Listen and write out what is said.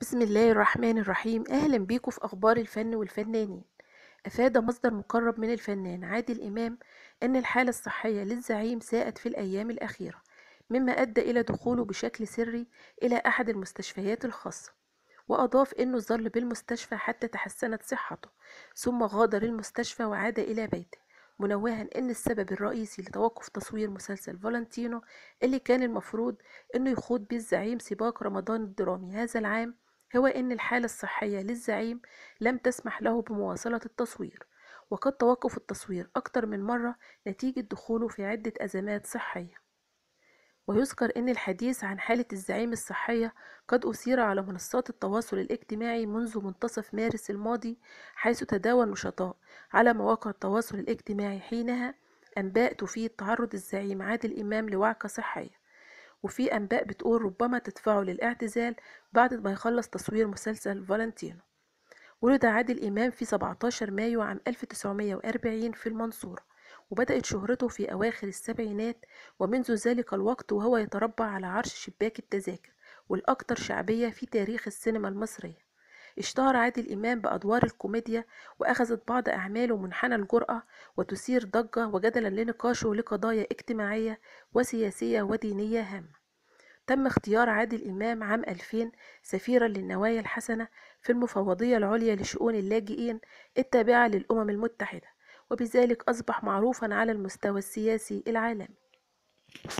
بسم الله الرحمن الرحيم أهلا بيكم في أخبار الفن والفنانين أفاد مصدر مقرب من الفنان عادل إمام أن الحالة الصحية للزعيم ساءت في الأيام الأخيرة مما أدى إلى دخوله بشكل سري إلى أحد المستشفيات الخاصة وأضاف أنه ظل بالمستشفى حتى تحسنت صحته ثم غادر المستشفى وعاد إلى بيته منوها أن السبب الرئيسي لتوقف تصوير مسلسل فالنتينو اللي كان المفروض أنه يخوض به الزعيم سباق رمضان الدرامي هذا العام هو أن الحالة الصحية للزعيم لم تسمح له بمواصلة التصوير وقد توقف التصوير أكثر من مرة نتيجة دخوله في عدة أزمات صحية ويذكر أن الحديث عن حالة الزعيم الصحية قد أثير على منصات التواصل الاجتماعي منذ منتصف مارس الماضي حيث تداول نشطاء على مواقع التواصل الاجتماعي حينها أنباء تفيد تعرض الزعيم عادل إمام لوعكة صحية وفي أنباء بتقول ربما تدفعه للاعتزال بعد ما يخلص تصوير مسلسل فالنتينو ولد عادل إمام في 17 مايو عام 1940 في المنصورة وبدأت شهرته في أواخر السبعينات ومنذ ذلك الوقت وهو يتربع على عرش شباك التذاكر والأكثر شعبية في تاريخ السينما المصرية اشتهر عادل إمام بأدوار الكوميديا وأخذت بعض أعماله منحنى الجرأة وتثير ضجة وجدلا لنقاشه لقضايا اجتماعية وسياسية ودينية هامة تم اختيار عادل إمام عام 2000 سفيرا للنوايا الحسنة في المفوضية العليا لشؤون اللاجئين التابعة للأمم المتحدة وبذلك أصبح معروفا على المستوى السياسي العالمي